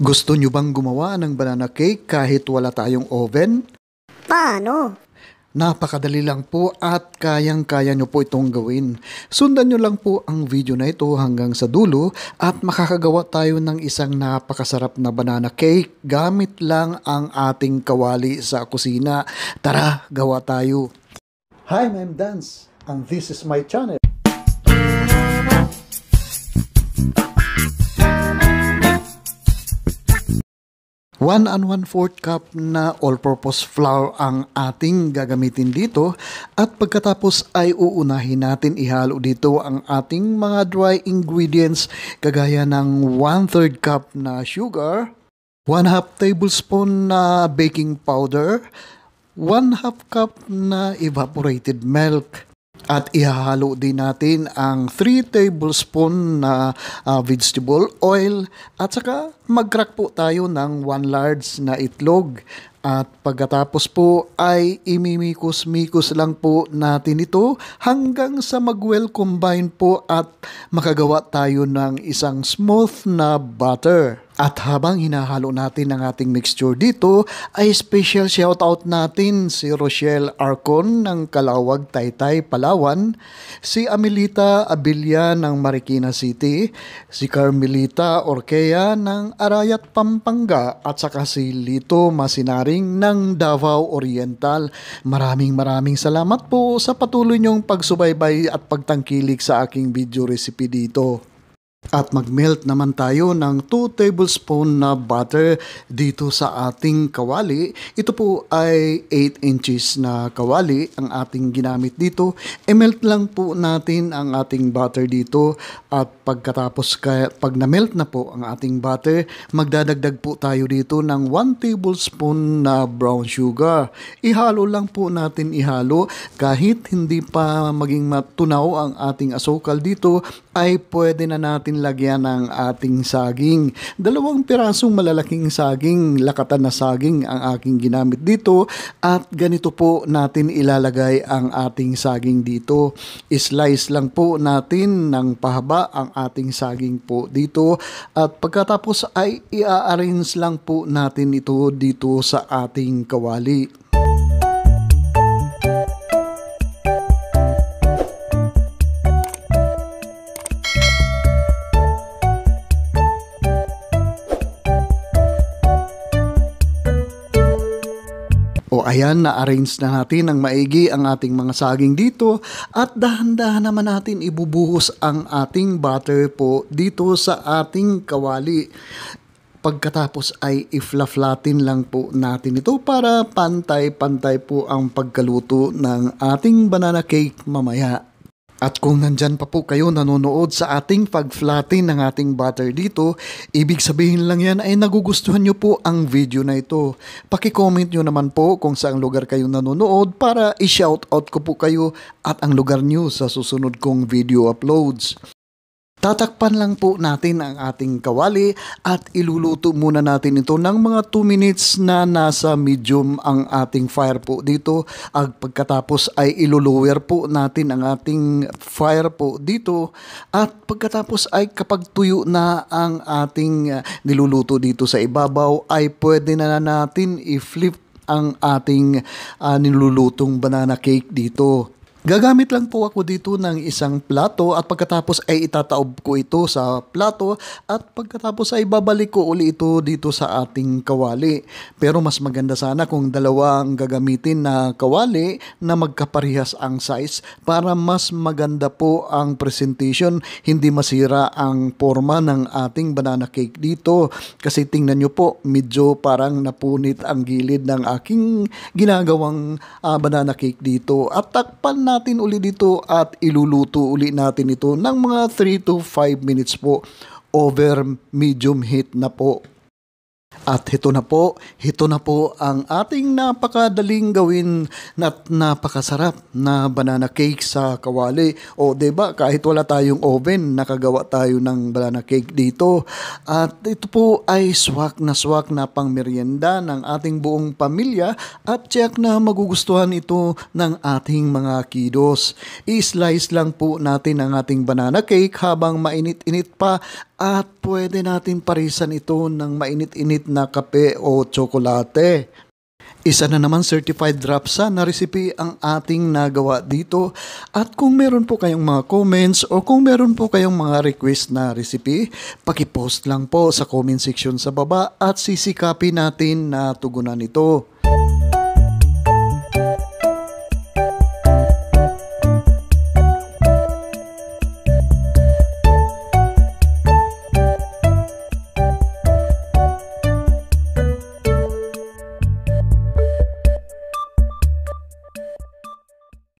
Gusto nyo bang gumawa ng banana cake kahit wala tayong oven? Paano? Napakadali lang po at kayang-kaya nyo po itong gawin. Sundan nyo lang po ang video na ito hanggang sa dulo at makakagawa tayo ng isang napakasarap na banana cake gamit lang ang ating kawali sa kusina. Tara, gawa tayo! Hi, I'm Dance and this is my channel. 1 and 1 4 cup na all-purpose flour ang ating gagamitin dito at pagkatapos ay uunahin natin ihalo dito ang ating mga dry ingredients kagaya ng 1 3 cup na sugar, 1 half tablespoon na baking powder, 1 half cup na evaporated milk, at ihahalo din natin ang 3 tablespoon na uh, vegetable oil at saka magcrack po tayo ng 1 large na itlog. At pagkatapos po ay imimikos-mikos lang po natin ito hanggang sa mag-well combine po at makagawa tayo ng isang smooth na butter. At habang hinahalo natin ang ating mixture dito, ay special shoutout natin si Rochelle Arcon ng Kalawag Taytay, Palawan, si Amelita Abilia ng Marikina City, si Carmelita Orkea ng Arayat, Pampanga, at saka si Lito Masinaring ng Davao Oriental. Maraming maraming salamat po sa patuloy niyong pagsubaybay at pagtangkilik sa aking video recipe dito. At magmelt naman tayo ng 2 tablespoon na butter dito sa ating kawali. Ito po ay 8 inches na kawali ang ating ginamit dito. E-melt lang po natin ang ating butter dito at pagkatapos ka, pag na-melt na po ang ating butter, magdadagdag po tayo dito ng 1 tablespoon na brown sugar. Ihalo lang po natin ihalo kahit hindi pa maging matunaw ang ating asukal dito ay pwede na natin lagyan ng ating saging. Dalawang pirasong malalaking saging, lakatan na saging ang aking ginamit dito at ganito po natin ilalagay ang ating saging dito. Islice lang po natin ng pahaba ang ating saging po dito at pagkatapos ay i-arrange lang po natin ito dito sa ating kawali. O ayan, na-arrange na natin ng maigi ang ating mga saging dito at dahan-dahan naman natin ibubuhos ang ating butter po dito sa ating kawali. Pagkatapos ay iflaflatin lang po natin ito para pantay-pantay po ang pagkaluto ng ating banana cake mamaya. At kung nandyan pa po kayo nanonood sa ating pag ng ating butter dito, ibig sabihin lang yan ay nagugustuhan nyo po ang video na ito. Pakicomment nyo naman po kung saang lugar kayo nanonood para i-shoutout ko po kayo at ang lugar nyo sa susunod kong video uploads. Tatakpan lang po natin ang ating kawali at iluluto muna natin ito ng mga 2 minutes na nasa medium ang ating fire po dito. At pagkatapos ay iluluwer po natin ang ating fire po dito. At pagkatapos ay kapag tuyo na ang ating eh, niluluto dito sa ibabaw ay pwede na natin i-flip ang ating uh, nilulutong banana cake dito. Gagamit lang po ako dito ng isang plato at pagkatapos ay itataob ko ito sa plato at pagkatapos ay babalik ko uli ito dito sa ating kawali. Pero mas maganda sana kung dalawa ang gagamitin na kawali na magkaparehas ang size para mas maganda po ang presentation, hindi masira ang forma ng ating banana cake dito. Kasi tingnan nyo po, medyo parang napunit ang gilid ng aking ginagawang uh, banana cake dito at takpan na natin uli dito at iluluto uli natin ito ng mga 3 to 5 minutes po over medium heat na po at ito na po, ito na po ang ating napakadaling gawin na napakasarap na banana cake sa kawali. O ba diba, kahit wala tayong oven, nakagawa tayo ng banana cake dito. At ito po ay swak na swak na pang merienda ng ating buong pamilya at check na magugustuhan ito ng ating mga kiddos. I-slice lang po natin ang ating banana cake habang mainit-init pa at pwede natin parisan ito ng mainit-init na kape o tsokolate. Isa na naman certified drapsa na recipe ang ating nagawa dito at kung meron po kayong mga comments o kung meron po kayong mga request na recipe, pakipost lang po sa comment section sa baba at sisikapin natin na tugunan ito.